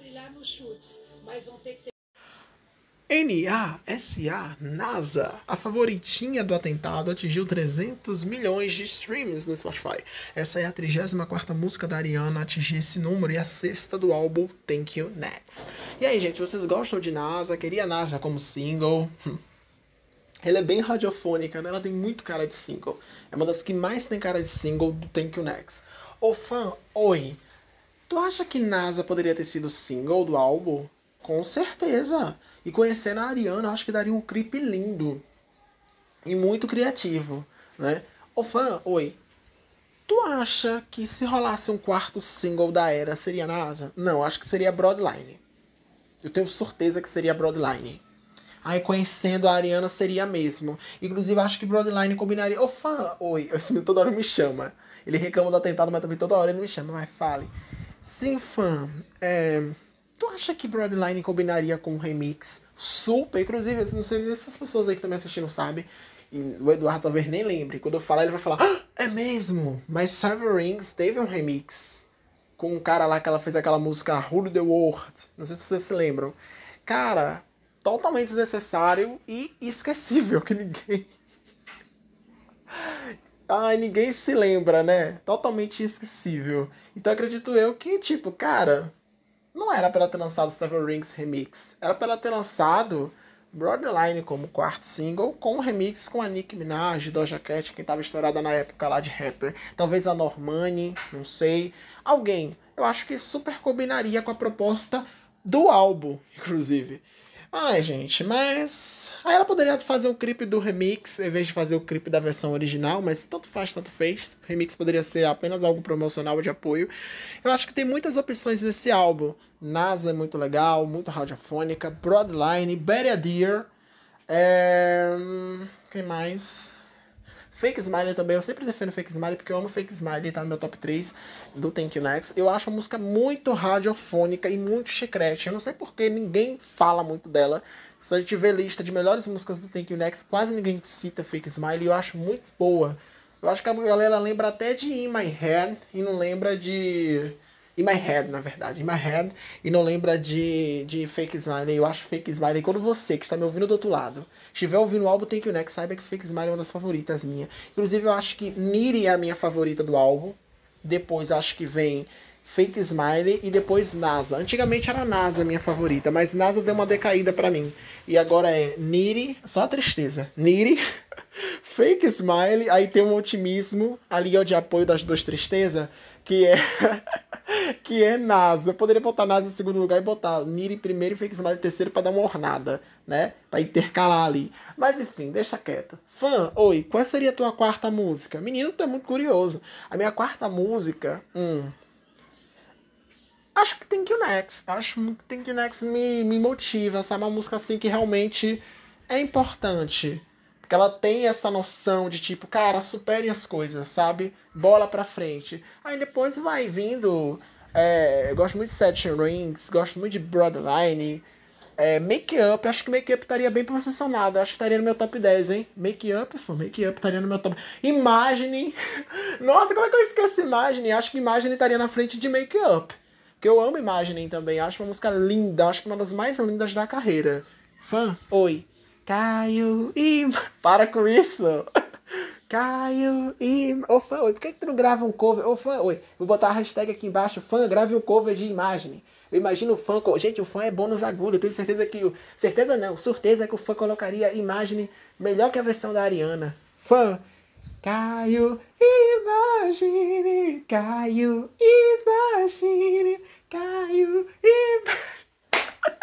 brilhar mas vão ter que NASA, NASA, a favoritinha do atentado, atingiu 300 milhões de streams no Spotify. Essa é a 34ª música da Ariana a atingir esse número e a sexta do álbum Thank You Next. E aí, gente, vocês gostam de NASA? Queria NASA como single? Ela é bem radiofônica, né? Ela tem muito cara de single. É uma das que mais tem cara de single do Thank You Next. Ô fã, oi! Tu acha que NASA poderia ter sido single do álbum? Com certeza. E conhecendo a Ariana, acho que daria um clipe lindo. E muito criativo, né? Ô fã, oi. Tu acha que se rolasse um quarto single da era seria NASA? Não, acho que seria Broadline. Eu tenho certeza que seria Broadline. Aí conhecendo a Ariana seria mesmo. Inclusive, acho que Broadline combinaria. Ô fã, oi. Esse menino toda hora me chama. Ele reclama do atentado, mas também toda hora ele me chama. Mas fale. Sim, fã. É... Tu acha que Bloodline combinaria com um remix super? Inclusive, eu não sei se as pessoas aí que estão me assistindo sabem. E o Eduardo talvez nem lembre. Quando eu falar, ele vai falar: ah, É mesmo! Mas Seven Rings teve um remix com um cara lá que ela fez aquela música Rule the World. Não sei se vocês se lembram. Cara, totalmente desnecessário e esquecível que ninguém. Ai, ninguém se lembra, né? Totalmente esquecível. Então acredito eu que, tipo, cara, não era para ter lançado Several Rings Remix. Era para ter lançado Borderline como quarto single, com um remix com a Nicki Minaj, Doja Cat, quem tava estourada na época lá de rapper. Talvez a Normani, não sei. Alguém. Eu acho que super combinaria com a proposta do álbum, inclusive. Ai, gente, mas. Aí ela poderia fazer o clipe do remix em vez de fazer o clipe da versão original, mas tanto faz, tanto fez. O remix poderia ser apenas algo promocional de apoio. Eu acho que tem muitas opções nesse álbum. NASA é muito legal, muito radiofônica, Broadline, Betty Dear. É... Quem mais? Fake Smiley também, eu sempre defendo Fake Smiley porque eu amo Fake Smiley, tá no meu top 3 do Thank You Next. Eu acho a música muito radiofônica e muito chiclete. Eu não sei porque ninguém fala muito dela. Se a gente vê lista de melhores músicas do Thank You Next, quase ninguém cita Fake Smiley. Eu acho muito boa. Eu acho que a galera lembra até de In My Hair e não lembra de In My Head, na verdade. In My Head. E não lembra de, de Fake Smiley. Eu acho Fake Smiley. Quando você, que está me ouvindo do outro lado, estiver ouvindo o álbum Take You Next, saiba que Fake Smiley é uma das favoritas minha. Inclusive, eu acho que Niri é a minha favorita do álbum. Depois, acho que vem Fake Smiley e depois NASA. Antigamente era NASA minha favorita, mas NASA deu uma decaída para mim. E agora é Niri, só a tristeza. Niri, Fake Smiley, aí tem um otimismo, ali é o de apoio das duas tristezas que é que é NASA. Eu poderia botar NASA em segundo lugar e botar Niri em primeiro e Fake Smile em terceiro para dar uma ornada, né? Para intercalar ali. Mas enfim, deixa quieto. Fã, oi, qual seria a tua quarta música? Menino, tu é muito curioso. A minha quarta música, hum, Acho que que o Next. Acho que que o Next me, me motiva. é Uma música assim que realmente é importante que ela tem essa noção de tipo, cara, superem as coisas, sabe? Bola pra frente. Aí depois vai vindo. É, eu gosto muito de Seven Rings, gosto muito de Broadline. É, make Up, acho que Make Up estaria bem posicionado. Acho que estaria no meu top 10, hein? Make Up, foi Make Up estaria no meu top. Imagine! Nossa, como é que eu esqueci Imagine? Acho que Imagine estaria na frente de Make Up. Porque eu amo Imagine também. Acho uma música linda, acho que uma das mais lindas da carreira. Fã? Oi. Caio e. Para com isso! Caio e. Ô fã, oi, por que, que tu não grava um cover? Ô fã, oi, vou botar a hashtag aqui embaixo. Fã, grave um cover de imagem. Eu imagino o fã. Gente, o fã é bom nos Eu tenho certeza que. Certeza não, certeza é que o fã colocaria imagem melhor que a versão da Ariana. Fã, Caio, imagine. Caio, imagine. Caio, imagine.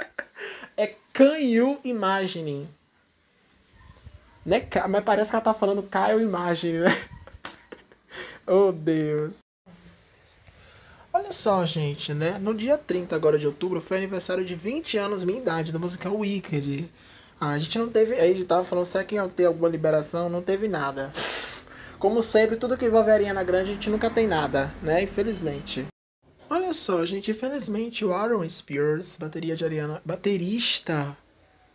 É Caio imagine. Né? Mas parece que ela tá falando Caio Imagem, né? oh, Deus. Olha só, gente, né? No dia 30 agora de outubro foi aniversário de 20 anos, minha idade, do é Wicked. Ah, a gente não teve. Aí a gente tava falando, será que ia ter alguma liberação? Não teve nada. Como sempre, tudo que envolve a Ariana Grande, a gente nunca tem nada, né? Infelizmente. Olha só, gente, infelizmente o Aaron Spears, bateria de Ariana, baterista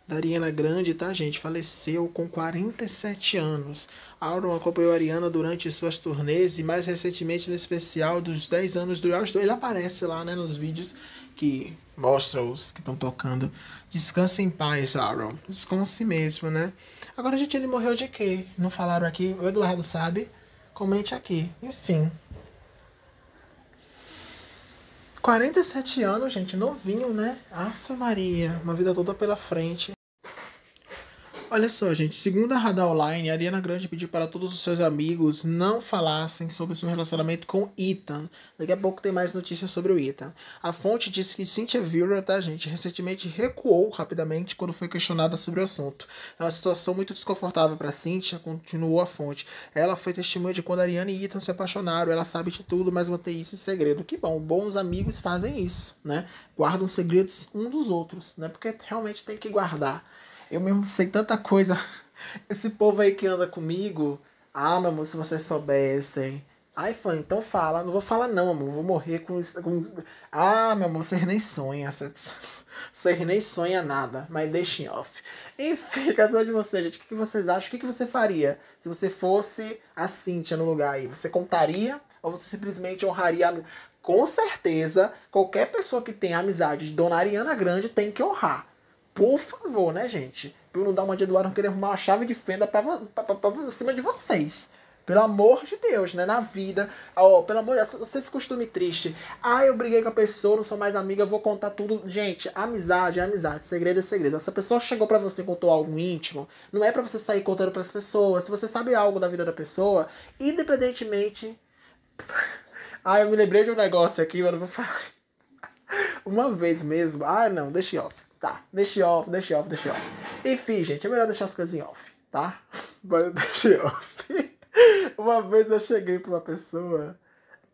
da Ariana Grande, tá, gente? Faleceu com 47 anos. Auron acompanhou a Ariana durante suas turnês e mais recentemente no especial dos 10 anos do Yardstone. Ele aparece lá, né, nos vídeos que mostra os que estão tocando. Descanse em paz, Auron. Descanse mesmo, né? Agora, gente, ele morreu de quê? Não falaram aqui? O Eduardo sabe? Comente aqui. Enfim. 47 anos, gente, novinho, né? Aff Maria, uma vida toda pela frente. Olha só, gente. Segundo a Radar Online, a Ariana Grande pediu para todos os seus amigos não falassem sobre seu relacionamento com Ethan. Daqui a pouco tem mais notícias sobre o Ethan. A fonte disse que Cynthia Vieira, tá, gente, recentemente recuou rapidamente quando foi questionada sobre o assunto. É uma situação muito desconfortável para Cynthia, continuou a fonte. Ela foi testemunha de quando Ariana e Ethan se apaixonaram. Ela sabe de tudo, mas mantém isso em segredo. Que bom, bons amigos fazem isso, né? Guardam segredos um dos outros, né? Porque realmente tem que guardar. Eu mesmo sei tanta coisa. Esse povo aí que anda comigo. Ah, meu amor, se vocês soubessem. Ai, fã, então fala. Não vou falar, não, amor. Vou morrer com. com... Ah, meu amor, vocês nem sonham. Vocês nem sonham nada. Mas deixem off. Enfim, caso de vocês, gente. O que vocês acham? O que você faria se você fosse a Cynthia no lugar aí? Você contaria ou você simplesmente honraria a... Com certeza, qualquer pessoa que tem amizade de Dona Ariana Grande tem que honrar. Por favor, né, gente? Pra eu não dar uma de Eduardo querer arrumar uma chave de fenda pra, pra, pra, pra cima de vocês. Pelo amor de Deus, né? Na vida. Ó, pelo amor de Deus, você se costume triste. Ah, eu briguei com a pessoa, não sou mais amiga, vou contar tudo. Gente, amizade é amizade, segredo é segredo. Se a pessoa chegou para você e contou algo íntimo, não é para você sair contando para as pessoas. Se você sabe algo da vida da pessoa, independentemente. ah, eu me lembrei de um negócio aqui, mas não vou falar. Uma vez mesmo. Ah, não, deixa off. Tá, deixe off, deixe off, deixe off. Enfim, gente, é melhor deixar as coisas em off, tá? Mas eu deixei off. uma vez eu cheguei pra uma pessoa.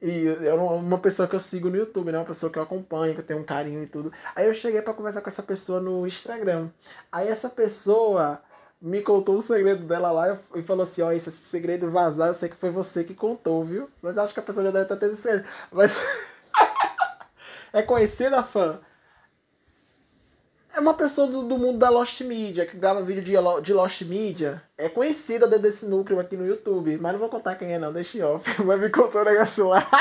E eu, uma pessoa que eu sigo no YouTube, né? Uma pessoa que eu acompanho, que eu tenho um carinho e tudo. Aí eu cheguei para conversar com essa pessoa no Instagram. Aí essa pessoa me contou o um segredo dela lá e falou assim: Ó, oh, esse, segredo vazar, eu sei que foi você que contou, viu? Mas acho que a pessoa já deve estar tendo segredo. Mas. é conhecida, fã. É uma pessoa do, do, mundo da Lost Media, que grava vídeo de, de Lost Media. É conhecida desse núcleo aqui no YouTube, mas não vou contar quem é não, deixa off. Vai me contar um negócio lá.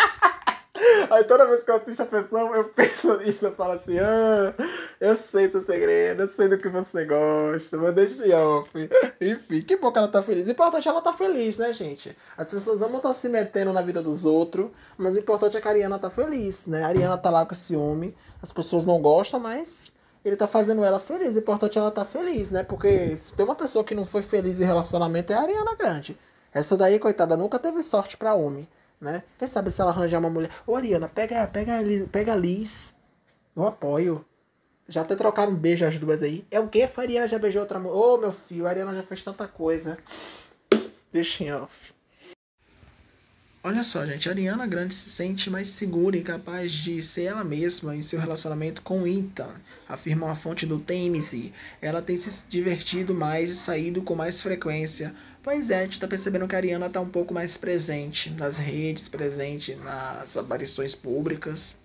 Aí toda vez que eu assisto a pessoa, eu penso nisso, eu falo assim, ah, eu sei seu segredo, eu sei do que você gosta, mas deixa em off. Enfim, que bom que ela tá feliz. O importante é ela tá feliz, né, gente? As pessoas amam estar tá se metendo na vida dos outros, mas o importante é que a Ariana tá feliz, né? A Ariana tá lá com esse homem, as pessoas não gostam, mas ele tá fazendo ela feliz. O importante é ela tá feliz, né? Porque se tem uma pessoa que não foi feliz em relacionamento é a Ariana Grande. Essa daí, coitada, nunca teve sorte pra homem, né? Quem sabe se ela arranjar uma mulher. Ô, Ariana, pega, pega, pega a Liz. Eu apoio. Já até trocaram um beijo as duas aí. É o que? A Ariana já beijou outra mulher. Ô, meu filho, a Ariana já fez tanta coisa. Deixa em off. Olha só, gente, Ariana Grande se sente mais segura e capaz de ser ela mesma em seu relacionamento com Ethan, afirma uma fonte do TMZ. Ela tem se divertido mais e saído com mais frequência. Pois é, a gente tá percebendo que a Ariana tá um pouco mais presente nas redes, presente nas aparições públicas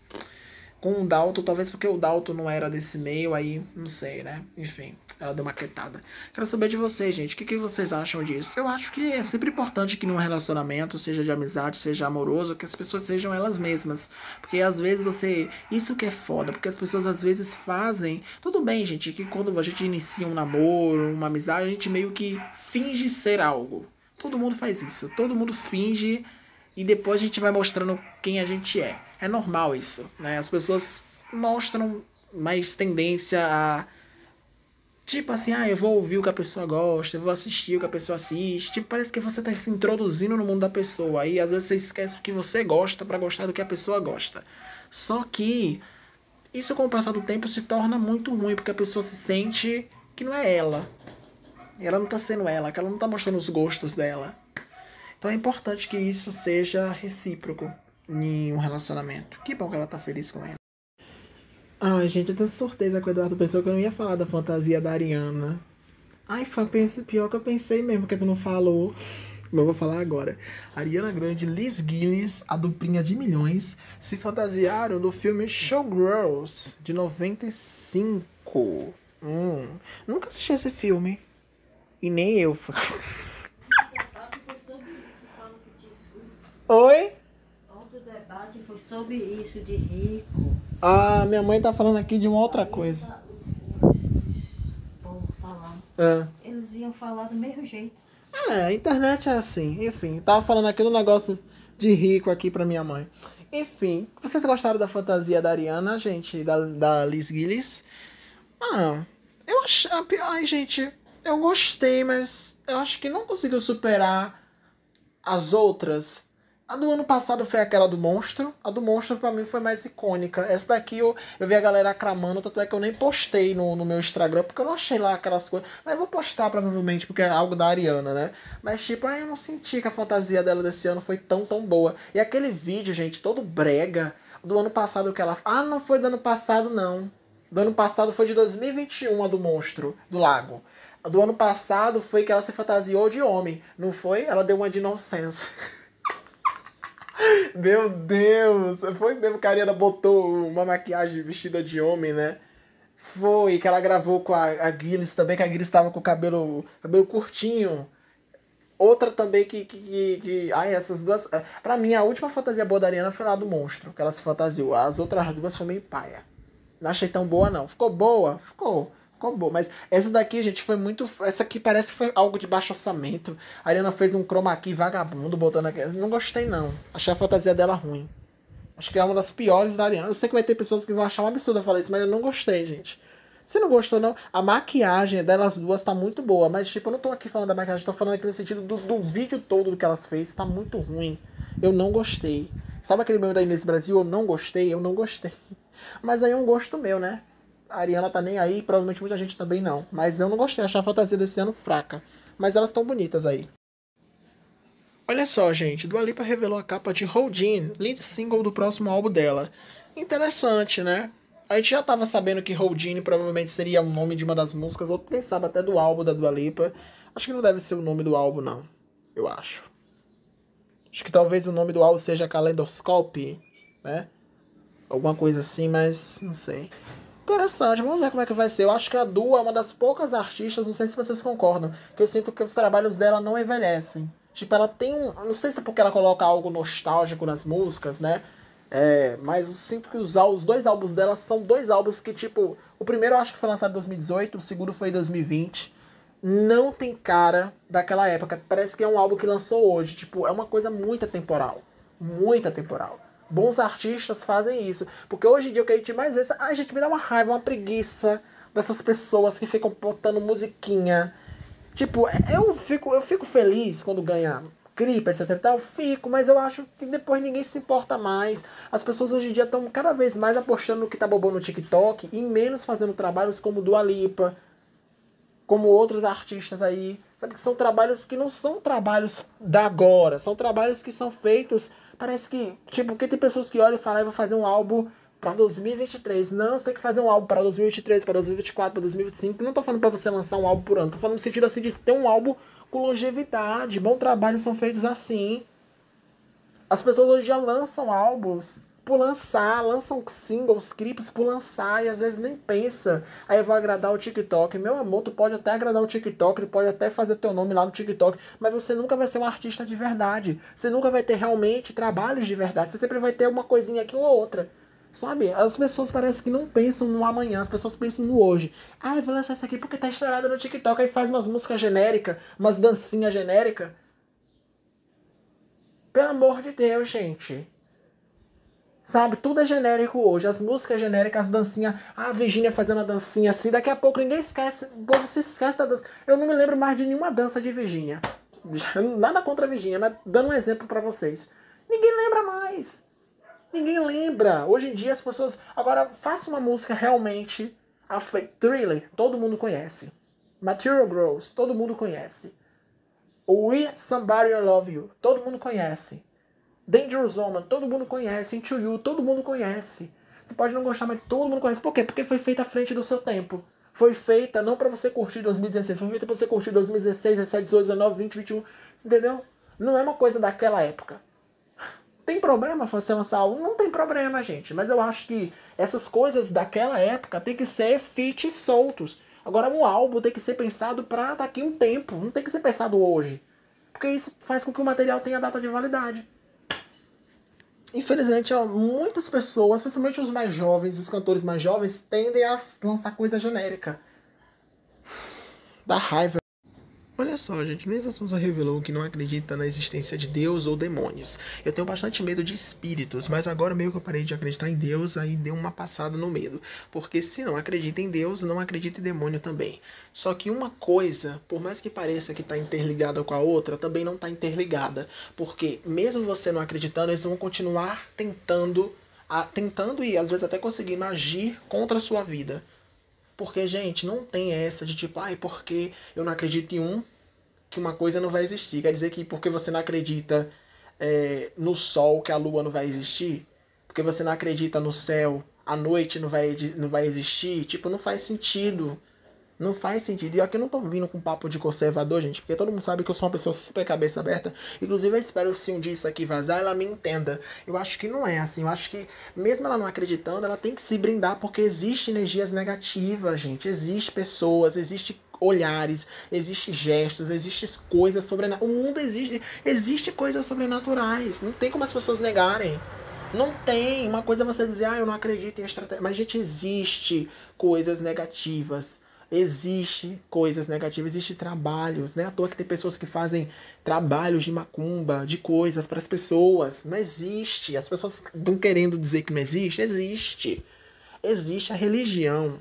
com o Dalton, talvez porque o Dalton não era desse meio, aí não sei, né? Enfim, ela deu uma quietada. Quero saber de vocês, gente. O que, que vocês acham disso? Eu acho que é sempre importante que num relacionamento, seja de amizade, seja amoroso, que as pessoas sejam elas mesmas. Porque às vezes você. Isso que é foda, porque as pessoas às vezes fazem. Tudo bem, gente, que quando a gente inicia um namoro, uma amizade, a gente meio que finge ser algo. Todo mundo faz isso. Todo mundo finge e depois a gente vai mostrando quem a gente é é normal isso, né? As pessoas mostram mais tendência a tipo assim, ah, eu vou ouvir o que a pessoa gosta, eu vou assistir o que a pessoa assiste. Tipo, parece que você tá se introduzindo no mundo da pessoa. Aí às vezes você esquece o que você gosta para gostar do que a pessoa gosta. Só que isso com o passar do tempo se torna muito ruim, porque a pessoa se sente que não é ela. Ela não tá sendo ela, que ela não tá mostrando os gostos dela. Então é importante que isso seja recíproco em um relacionamento. Que bom que ela tá feliz com ele. Ai, gente, eu tenho certeza que o Eduardo pensou que eu não ia falar da fantasia da Ariana. Ai, foi pior que eu pensei mesmo, que tu não falou. Não vou falar agora. Ariana Grande e Liz Gillis, a duplinha de milhões, se fantasiaram do filme Showgirls, de 95. Hum, nunca assisti esse filme. E nem eu. Tá, tipo, Oi? debate foi sobre isso de rico. Ah, minha mãe tá falando aqui de uma outra coisa. falar. É. Eles iam falar do mesmo jeito. É, a internet é assim. Enfim, tava falando aqui do negócio de rico aqui pra minha mãe. Enfim, vocês gostaram da fantasia da Ariana, gente? Da, da Liz Gillis? Ah, eu achei... Ai, gente, eu gostei, mas eu acho que não conseguiu superar as outras a do ano passado foi aquela do Monstro. A do Monstro para mim foi mais icônica. Essa daqui eu, eu vi a galera aclamando, tanto é que eu nem postei no, no meu Instagram, porque eu não achei lá aquelas coisas. Mas vou postar provavelmente, porque é algo da Ariana, né? Mas tipo, eu não senti que a fantasia dela desse ano foi tão, tão boa. E aquele vídeo, gente, todo brega, do ano passado que ela. Ah, não foi do ano passado, não. Do ano passado foi de 2021 a do Monstro, do Lago do ano passado foi que ela se fantasiou de homem, não foi? Ela deu uma de nonsense. Meu Deus! Foi mesmo que a Ariana botou uma maquiagem vestida de homem, né? Foi, que ela gravou com a, a Gilles também, que a Gilles estava com o cabelo, cabelo curtinho. Outra também que, que, que, que. Ai, essas duas. É, pra mim, a última fantasia boa da Ariana foi lá do monstro, que ela se fantasiou. As outras duas foram meio paia. Não achei tão boa, não. Ficou boa? Ficou. Ficou boa, mas essa daqui, gente, foi muito. Essa aqui parece que foi algo de baixo orçamento. A Ariana fez um chroma key vagabundo botando aqui. Não gostei, não. Achei a fantasia dela ruim. Acho que é uma das piores da Ariana. Eu sei que vai ter pessoas que vão achar um absurdo eu falar isso, mas eu não gostei, gente. Você não gostou, não? A maquiagem delas duas tá muito boa, mas, tipo, eu não tô aqui falando da maquiagem, tô falando aqui no sentido do, do vídeo todo do que elas fez, tá muito ruim. Eu não gostei. Sabe aquele meme da Inês Brasil? Eu não gostei, eu não gostei. Mas aí é um gosto meu, né? a Ariana tá nem aí, provavelmente muita gente também não. Mas eu não gostei, achei a fantasia desse ano fraca. Mas elas estão bonitas aí. Olha só, gente, Dua Lipa revelou a capa de Holdin, lead single do próximo álbum dela. Interessante, né? A gente já tava sabendo que Holdin provavelmente seria o nome de uma das músicas, ou quem sabe até do álbum da Dua Lipa. Acho que não deve ser o nome do álbum, não. Eu acho. Acho que talvez o nome do álbum seja Calendoscope, né? Alguma coisa assim, mas não sei. Interessante, vamos ver como é que vai ser. Eu acho que a Dua é uma das poucas artistas, não sei se vocês concordam, que eu sinto que os trabalhos dela não envelhecem. Tipo, ela tem um. Não sei se é porque ela coloca algo nostálgico nas músicas, né? É, mas eu sinto que os, os dois álbuns dela são dois álbuns que, tipo, o primeiro eu acho que foi lançado em 2018, o segundo foi em 2020. Não tem cara daquela época. Parece que é um álbum que lançou hoje. Tipo, é uma coisa muito atemporal. Muito atemporal bons artistas fazem isso. Porque hoje em dia o que a gente mais vê, é a gente me dá uma raiva, uma preguiça dessas pessoas que ficam botando musiquinha. Tipo, é, eu fico, eu fico feliz quando ganha clipe, etc e tal, fico, mas eu acho que depois ninguém se importa mais. As pessoas hoje em dia estão cada vez mais apostando no que tá bobando no TikTok e menos fazendo trabalhos como do Alipa como outros artistas aí. Sabe que são trabalhos que não são trabalhos da agora, são trabalhos que são feitos Parece que, tipo, porque tem pessoas que olham e falam, ah, eu vou fazer um álbum para 2023. Não, você tem que fazer um álbum para 2023, para 2024, para 2025. Não tô falando para você lançar um álbum por ano. Tô falando no sentido assim de ter um álbum com longevidade. Bom trabalho são feitos assim. As pessoas hoje já lançam álbuns por lançar, lançam singles, clipes por lançar e às vezes nem pensa. Aí vou agradar o TikTok. Meu amor, tu pode até agradar o TikTok, tu pode até fazer teu nome lá no TikTok, mas você nunca vai ser um artista de verdade. Você nunca vai ter realmente trabalhos de verdade. Você sempre vai ter uma coisinha aqui ou outra. Sabe? As pessoas parecem que não pensam no amanhã, as pessoas pensam no hoje. Ah, eu vou lançar isso aqui porque tá estourada no TikTok. Aí faz umas músicas genéricas, umas dancinhas genéricas. Pelo amor de Deus, gente. Sabe, tudo é genérico hoje. As músicas genéricas, as dancinhas. A Virginia fazendo a dancinha assim. Daqui a pouco ninguém esquece. você esquece da dança. Eu não me lembro mais de nenhuma dança de Virginia. Nada contra a Virginia, mas dando um exemplo para vocês. Ninguém lembra mais. Ninguém lembra. Hoje em dia as pessoas. Agora, faça uma música realmente. A thriller, todo mundo conhece. Material Girls, todo mundo conhece. We Somebody I Love You, todo mundo conhece. Danger Zone, todo mundo conhece. Into You, todo mundo conhece. Você pode não gostar, mas todo mundo conhece. Por quê? Porque foi feita à frente do seu tempo. Foi feita não para você curtir 2016, foi feita para você curtir 2016, 17, 18, 19, 20, 21. Entendeu? Não é uma coisa daquela época. Tem problema você lançar álbum? Não tem problema, gente. Mas eu acho que essas coisas daquela época tem que ser fit e soltos. Agora, um álbum tem que ser pensado para daqui um tempo. Não tem que ser pensado hoje. Porque isso faz com que o material tenha data de validade infelizmente, muitas pessoas, principalmente os mais jovens, os cantores mais jovens, tendem a lançar coisa genérica. Dá raiva. Olha só, gente, Luísa Souza revelou que não acredita na existência de Deus ou demônios. Eu tenho bastante medo de espíritos, mas agora meio que eu parei de acreditar em Deus, aí deu uma passada no medo. Porque se não acredita em Deus, não acredita em demônio também. Só que uma coisa, por mais que pareça que está interligada com a outra, também não está interligada. Porque mesmo você não acreditando, eles vão continuar tentando, a, tentando e às vezes até conseguindo agir contra a sua vida. Porque, gente, não tem essa de tipo, ai, porque eu não acredito em um, que uma coisa não vai existir. Quer dizer que porque você não acredita é, no sol, que a lua não vai existir? Porque você não acredita no céu, a noite não vai, não vai existir? Tipo, não faz sentido. Não faz sentido. E aqui eu não tô vindo com papo de conservador, gente, porque todo mundo sabe que eu sou uma pessoa super cabeça aberta. Inclusive, eu espero se um dia isso aqui vazar, ela me entenda. Eu acho que não é assim. Eu acho que, mesmo ela não acreditando, ela tem que se brindar, porque existe energias negativas, gente. Existe pessoas, existe olhares, existe gestos, existem coisas sobrenaturais. O mundo existe, existe coisas sobrenaturais. Não tem como as pessoas negarem. Não tem. Uma coisa é você dizer, ah, eu não acredito em estratégia. Mas, gente, existe coisas negativas existe coisas negativas, existe trabalhos, né? À toa que tem pessoas que fazem trabalhos de macumba, de coisas para as pessoas. Não existe. As pessoas estão querendo dizer que não existe. Existe. Existe a religião.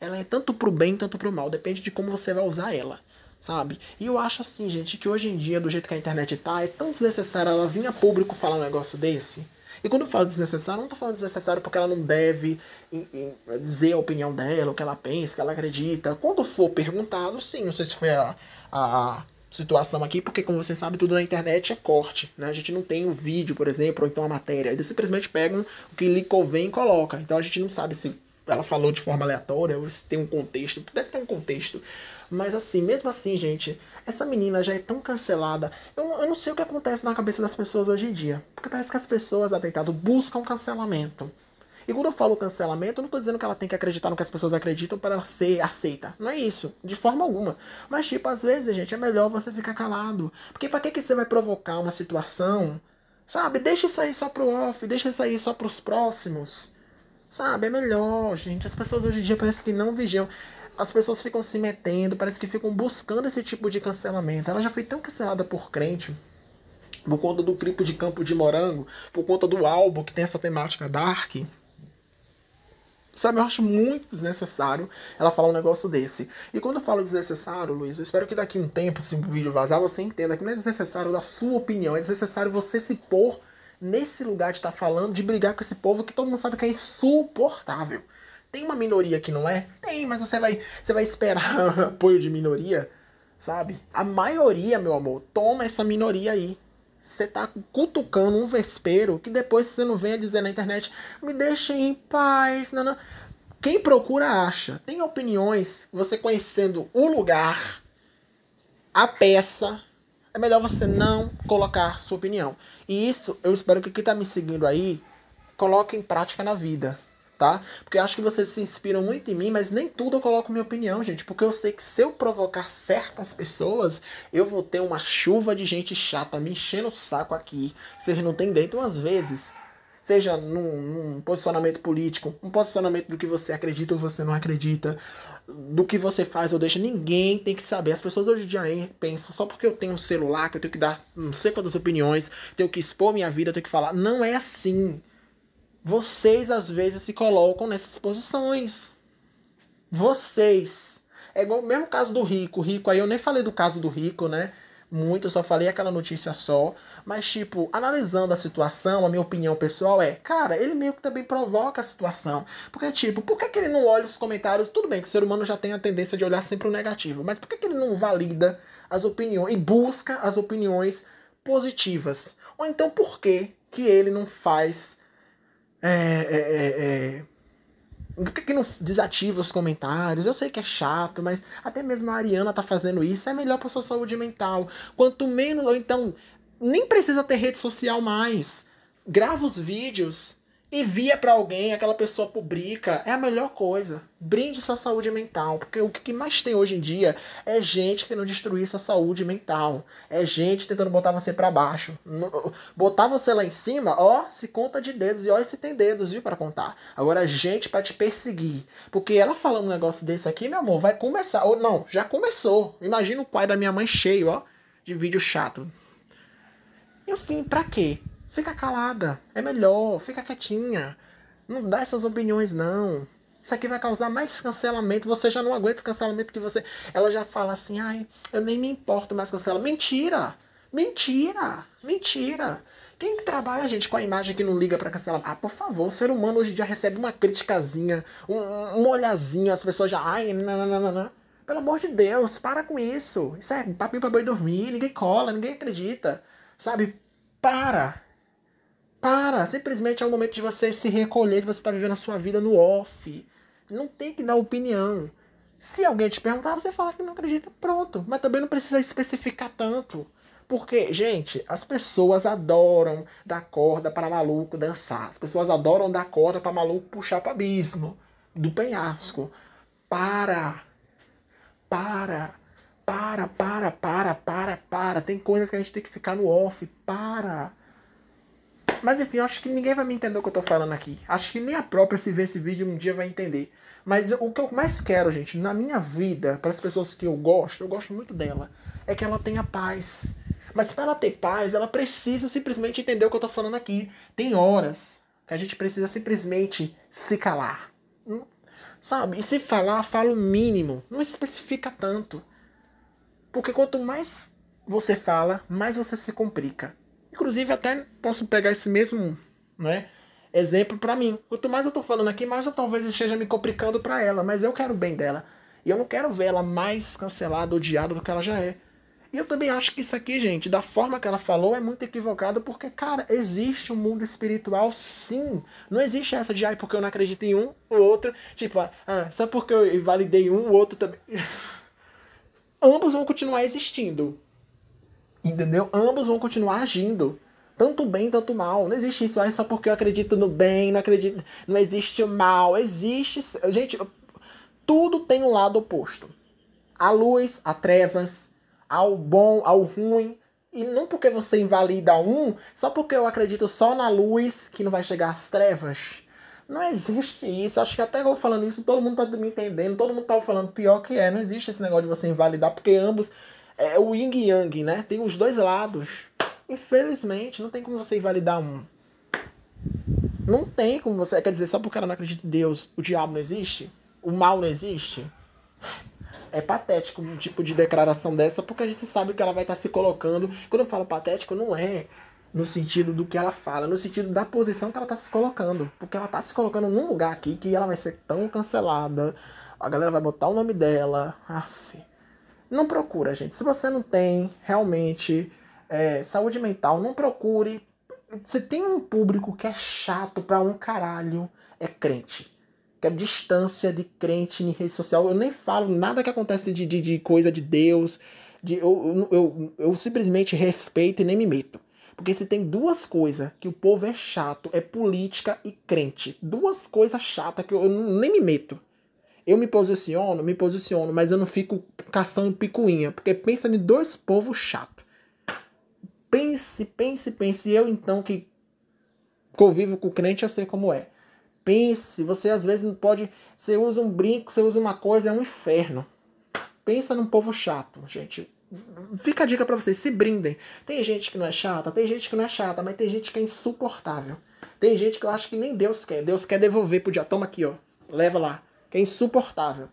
Ela é tanto pro bem, tanto pro mal. Depende de como você vai usar ela, sabe? E eu acho assim, gente, que hoje em dia, do jeito que a internet tá, é tão desnecessário ela vir a público falar um negócio desse e quando eu falo desnecessário, eu não estou falando desnecessário porque ela não deve em, em, dizer a opinião dela, o que ela pensa, o que ela acredita. Quando for perguntado, sim, não sei se foi a, a situação aqui, porque como você sabe, tudo na internet é corte, né? A gente não tem um vídeo, por exemplo, ou então a matéria. Eles simplesmente pegam o que lhe convém e coloca. Então a gente não sabe se ela falou de forma aleatória ou se tem um contexto. Deve ter um contexto. Mas assim, mesmo assim, gente, essa menina já é tão cancelada. Eu, eu não sei o que acontece na cabeça das pessoas hoje em dia. Porque parece que as pessoas, atentado, buscam cancelamento. E quando eu falo cancelamento, eu não estou dizendo que ela tem que acreditar no que as pessoas acreditam para ser aceita. Não é isso, de forma alguma. Mas, tipo, às vezes, gente, é melhor você ficar calado. Porque para que, que você vai provocar uma situação? Sabe? Deixa isso aí só pro off, deixa isso aí só pros próximos. Sabe? É melhor, gente. As pessoas hoje em dia parecem que não vigiam as pessoas ficam se metendo, parece que ficam buscando esse tipo de cancelamento. Ela já foi tão cancelada por crente, por conta do clipe de Campo de Morango, por conta do álbum que tem essa temática dark. Sabe, eu acho muito desnecessário ela falar um negócio desse. E quando eu falo desnecessário, Luiz, eu espero que daqui a um tempo, se o vídeo vazar, você entenda que não é desnecessário da sua opinião, é desnecessário você se pôr nesse lugar de estar tá falando, de brigar com esse povo que todo mundo sabe que é insuportável. Tem uma minoria que não é? Tem, mas você vai, você vai esperar apoio de minoria, sabe? A maioria, meu amor, toma essa minoria aí. Você tá cutucando um vespeiro que depois você não venha dizer na internet, me deixem em paz. Não, não. Quem procura acha. Tem opiniões, você conhecendo o lugar, a peça, é melhor você não colocar sua opinião. E isso eu espero que quem tá me seguindo aí coloque em prática na vida tá? Porque eu acho que vocês se inspiram muito em mim, mas nem tudo eu coloco minha opinião, gente. Porque eu sei que se eu provocar certas pessoas, eu vou ter uma chuva de gente chata me enchendo o saco aqui. Vocês não têm dentro, às vezes, seja num, num, posicionamento político, um posicionamento do que você acredita ou você não acredita, do que você faz ou deixa, ninguém tem que saber. As pessoas hoje em dia pensam só porque eu tenho um celular, que eu tenho que dar não sei quantas opiniões, tenho que expor minha vida, tenho que falar. Não é assim. Vocês às vezes se colocam nessas posições. Vocês. É igual o mesmo caso do rico. Rico, aí eu nem falei do caso do rico, né? Muito, eu só falei aquela notícia só. Mas, tipo, analisando a situação, a minha opinião pessoal é, cara, ele meio que também provoca a situação. Porque, tipo, por que, que ele não olha os comentários? Tudo bem que o ser humano já tem a tendência de olhar sempre o negativo, mas por que, que ele não valida as opiniões e busca as opiniões positivas? Ou então por que, que ele não faz é, é, é, é, Por que, que não desativa os comentários? Eu sei que é chato, mas até mesmo a Ariana tá fazendo isso, é melhor pra sua saúde mental. Quanto menos, ou então, nem precisa ter rede social mais. Grava os vídeos, e via para alguém, aquela pessoa publica, é a melhor coisa. Brinde sua saúde mental, porque o que mais tem hoje em dia é gente querendo destruir sua saúde mental, é gente tentando botar você para baixo. Botar você lá em cima, ó, se conta de dedos e ó, se tem dedos, viu, para contar. Agora gente para te perseguir, porque ela falando um negócio desse aqui, meu amor, vai começar ou não, já começou. Imagina o pai da minha mãe cheio, ó, de vídeo chato. Enfim, para quê? Fica calada, é melhor, fica quietinha. Não dá essas opiniões, não. Isso aqui vai causar mais cancelamento. Você já não aguenta o cancelamento que você. Ela já fala assim, ai, eu nem me importo mais cancela. Mentira! Mentira! Mentira! Quem trabalha, gente, com a imagem que não liga para cancelar? Ah, por favor, o ser humano hoje em dia recebe uma criticazinha, um, um olhazinho, as pessoas já. Ai, nananana. Pelo amor de Deus, para com isso. Isso é papinho pra boi dormir, ninguém cola, ninguém acredita. Sabe? Para! Para! Simplesmente é o momento de você se recolher, de você estar tá vivendo a sua vida no off. Não tem que dar opinião. Se alguém te perguntar, você fala que não acredita, pronto. Mas também não precisa especificar tanto. Porque, gente, as pessoas adoram dar corda para maluco dançar. As pessoas adoram dar corda para maluco puxar para abismo, do penhasco. Para! Para! Para, para, para, para, para. Tem coisas que a gente tem que ficar no off. Para! Mas enfim, acho que ninguém vai me entender o que eu tô falando aqui. Acho que nem a própria, se ver esse vídeo, um dia vai entender. Mas o que eu mais quero, gente, na minha vida, para as pessoas que eu gosto, eu gosto muito dela, é que ela tenha paz. Mas para ela ter paz, ela precisa simplesmente entender o que eu tô falando aqui. Tem horas que a gente precisa simplesmente se calar. Hum? Sabe? E se falar, fala o mínimo. Não especifica tanto. Porque quanto mais você fala, mais você se complica. Inclusive, até posso pegar esse mesmo né, exemplo para mim. Quanto mais eu tô falando aqui, mais eu talvez esteja me complicando para ela, mas eu quero o bem dela. E eu não quero ver ela mais cancelada, odiada do que ela já é. E eu também acho que isso aqui, gente, da forma que ela falou, é muito equivocado, porque, cara, existe um mundo espiritual, sim. Não existe essa de, ai, porque eu não acredito em um ou outro. Tipo, ah, ah só porque eu invalidei um, o outro também. Ambos vão continuar existindo. Entendeu? Ambos vão continuar agindo. Tanto bem, tanto mal. Não existe isso. Ah, só porque eu acredito no bem, não acredito. Não existe mal. Existe. Gente, tudo tem um lado oposto. A luz, a trevas, ao bom, ao ruim. E não porque você invalida um, só porque eu acredito só na luz que não vai chegar às trevas. Não existe isso. Acho que até eu falando isso, todo mundo tá me entendendo, todo mundo tá falando pior que é. Não existe esse negócio de você invalidar, porque ambos é o yin e yang, né? Tem os dois lados. Infelizmente, não tem como você invalidar um. Não tem como você. Quer dizer, só porque o cara não acredita em Deus, o diabo não existe? O mal não existe? É patético um tipo de declaração dessa, porque a gente sabe que ela vai estar se colocando. Quando eu falo patético, não é no sentido do que ela fala, no sentido da posição que ela está se colocando. Porque ela está se colocando num lugar aqui que ela vai ser tão cancelada. A galera vai botar o nome dela. Aff. Não procura, gente. Se você não tem realmente é, saúde mental, não procure. Se tem um público que é chato pra um caralho, é crente. Que é distância de crente em rede social. Eu nem falo nada que acontece de, de, de coisa de Deus. De, eu, eu, eu, eu simplesmente respeito e nem me meto. Porque se tem duas coisas que o povo é chato, é política e crente. Duas coisas chatas que eu, eu nem me meto. Eu me posiciono, me posiciono, mas eu não fico caçando picuinha, porque pensa em dois povos chato. Pense, pense, pense. Eu então que convivo com o crente, eu sei como é. Pense, você às vezes não pode. Você usa um brinco, você usa uma coisa, é um inferno. Pensa num povo chato, gente. Fica a dica para vocês, se brindem. Tem gente que não é chata, tem gente que não é chata, mas tem gente que é insuportável. Tem gente que eu acho que nem Deus quer. Deus quer devolver pro dia. Toma aqui, ó. Leva lá que é insuportável.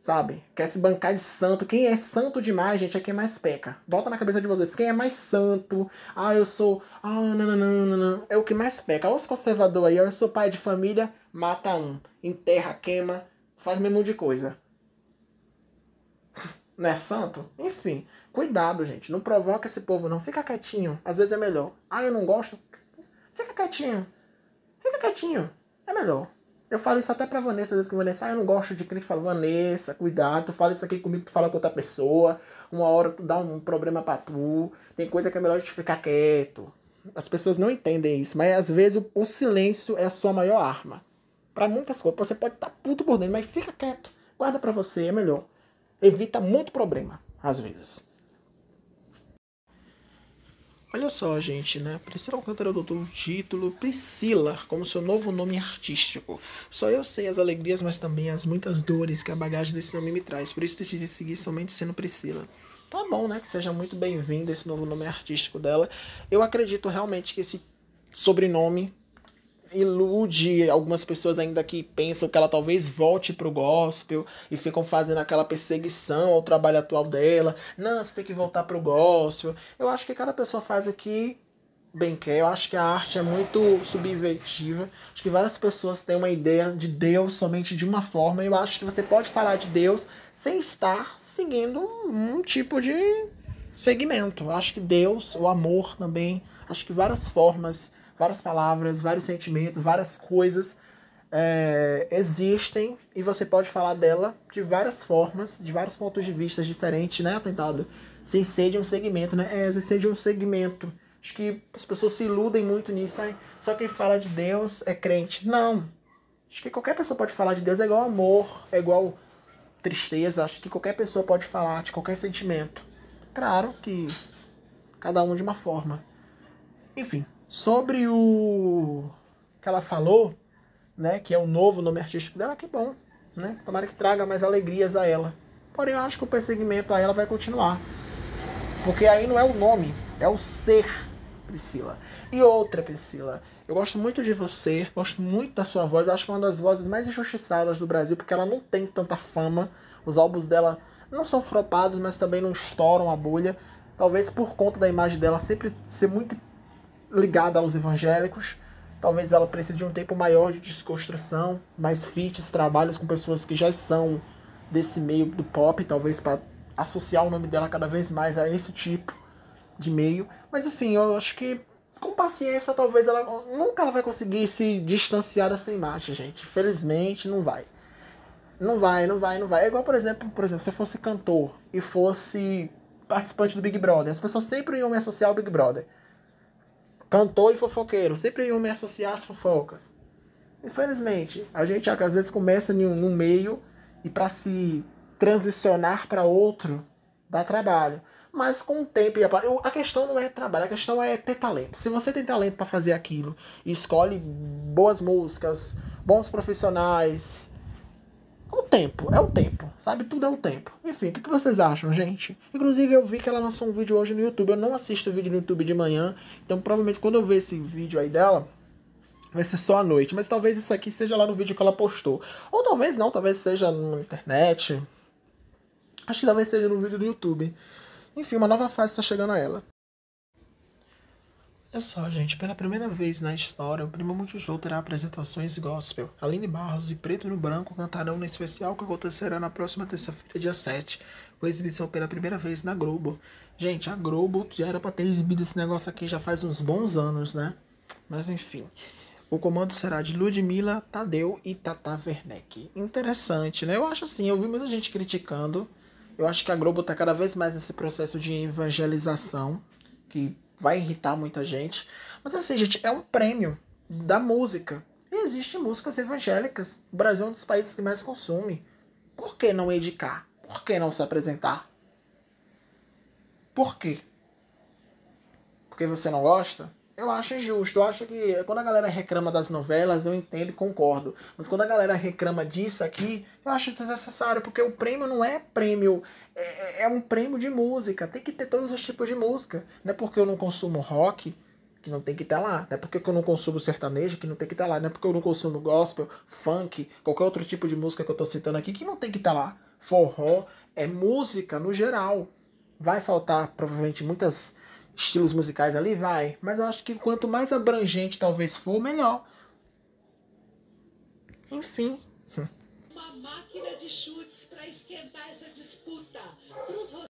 Sabe? Quer se bancar de santo. Quem é santo demais, gente, é quem mais peca. Bota na cabeça de vocês. Quem é mais santo? Ah, eu sou. Ah, não, não, não, não, É o que mais peca. Olha os conservadores aí. Eu sou pai de família, mata um. Enterra, queima, faz meio monte de coisa. não é santo? Enfim, cuidado, gente. Não provoca esse povo, não. Fica quietinho. Às vezes é melhor. Ah, eu não gosto? Fica quietinho. Fica quietinho. É melhor. Eu falo isso até pra Vanessa, às vezes que Vanessa, ah, eu não gosto de crente. Eu falo, Vanessa, cuidado, tu fala isso aqui comigo, tu fala com outra pessoa. Uma hora tu dá um problema pra tu. Tem coisa que é melhor a gente ficar quieto. As pessoas não entendem isso, mas às vezes o, o silêncio é a sua maior arma. para muitas coisas. Você pode estar tá puto por dentro, mas fica quieto. Guarda pra você, é melhor. Evita muito problema, às vezes. Olha só, gente, né? Priscila Alcântara adotou o título Priscila como seu novo nome artístico. Só eu sei as alegrias, mas também as muitas dores que a bagagem desse nome me traz. Por isso decidi seguir somente sendo Priscila. Tá bom, né? Que seja muito bem-vindo esse novo nome artístico dela. Eu acredito realmente que esse sobrenome ilude algumas pessoas ainda que pensam que ela talvez volte pro gospel e ficam fazendo aquela perseguição ao trabalho atual dela. Não, você tem que voltar pro gospel. Eu acho que cada pessoa faz o que bem quer. Eu acho que a arte é muito subjetiva. Acho que várias pessoas têm uma ideia de Deus somente de uma forma. Eu acho que você pode falar de Deus sem estar seguindo um, um tipo de segmento. Eu acho que Deus, o amor também, acho que várias formas várias palavras, vários sentimentos, várias coisas é, existem e você pode falar dela de várias formas, de vários pontos de vista diferentes, né, atentado? Sem ser de um segmento, né? É, sem ser de um segmento. Acho que as pessoas se iludem muito nisso. hein? só quem fala de Deus é crente. Não. Acho que qualquer pessoa pode falar de Deus é igual amor, é igual tristeza. Acho que qualquer pessoa pode falar de qualquer sentimento. Claro que cada um de uma forma. Enfim, Sobre o que ela falou, né, que é o novo nome artístico dela, que bom, né? Tomara que traga mais alegrias a ela. Porém, eu acho que o perseguimento a ela vai continuar. Porque aí não é o nome, é o ser, Priscila. E outra, Priscila, eu gosto muito de você, gosto muito da sua voz, acho que é uma das vozes mais injustiçadas do Brasil, porque ela não tem tanta fama. Os álbuns dela não são fropados, mas também não estouram a bolha. Talvez por conta da imagem dela sempre ser muito ligada aos evangélicos. Talvez ela precise de um tempo maior de desconstrução, mais feats, trabalhos com pessoas que já são desse meio do pop, talvez para associar o nome dela cada vez mais a esse tipo de meio. Mas enfim, eu acho que com paciência talvez ela nunca ela vai conseguir se distanciar dessa imagem, gente. Infelizmente não vai. Não vai, não vai, não vai. É igual, por exemplo, por exemplo, se eu fosse cantor e fosse participante do Big Brother, as pessoas sempre iam me associar ao Big Brother. Cantor e fofoqueiro, sempre iam me associar às fofocas. Infelizmente, a gente às vezes começa em um meio e para se transicionar para outro dá trabalho. Mas com o tempo e a questão não é trabalho, a questão é ter talento. Se você tem talento para fazer aquilo e escolhe boas músicas, bons profissionais, tempo, é o tempo, sabe? Tudo é o tempo. Enfim, o que vocês acham, gente? Inclusive, eu vi que ela lançou um vídeo hoje no YouTube. Eu não assisto vídeo no YouTube de manhã, então provavelmente quando eu ver esse vídeo aí dela, vai ser só à noite. Mas talvez isso aqui seja lá no vídeo que ela postou. Ou talvez não, talvez seja na internet. Acho que talvez seja no vídeo do YouTube. Enfim, uma nova fase está chegando a ela. É só, gente, pela primeira vez na história, o Primo Multishow terá apresentações gospel. Aline Barros e Preto no Branco cantarão no especial que acontecerá na próxima terça-feira, dia 7, com exibição pela primeira vez na Globo. Gente, a Globo já era pra ter exibido esse negócio aqui já faz uns bons anos, né? Mas enfim. O comando será de Ludmilla, Tadeu e Tata Werneck. Interessante, né? Eu acho assim, eu vi muita gente criticando. Eu acho que a Globo tá cada vez mais nesse processo de evangelização que vai irritar muita gente. Mas assim, gente, é um prêmio da música. E existem músicas evangélicas. O Brasil é um dos países que mais consome. Por que não indicar? Por que não se apresentar? Por quê? Porque você não gosta? Eu acho injusto. Eu acho que quando a galera reclama das novelas, eu entendo e concordo. Mas quando a galera reclama disso aqui, eu acho desnecessário, porque o prêmio não é prêmio. É, é, é um prêmio de música. Tem que ter todos os tipos de música. Não é porque eu não consumo rock que não tem que estar tá lá. Não é porque eu não consumo sertanejo que não tem que estar tá lá. Não é porque eu não consumo gospel, funk, qualquer outro tipo de música que eu estou citando aqui que não tem que estar tá lá. Forró é música no geral. Vai faltar provavelmente muitas estilos musicais ali, vai. Mas eu acho que quanto mais abrangente talvez for, melhor. Enfim. Uma máquina de chutes para esquentar essa disputa. Pros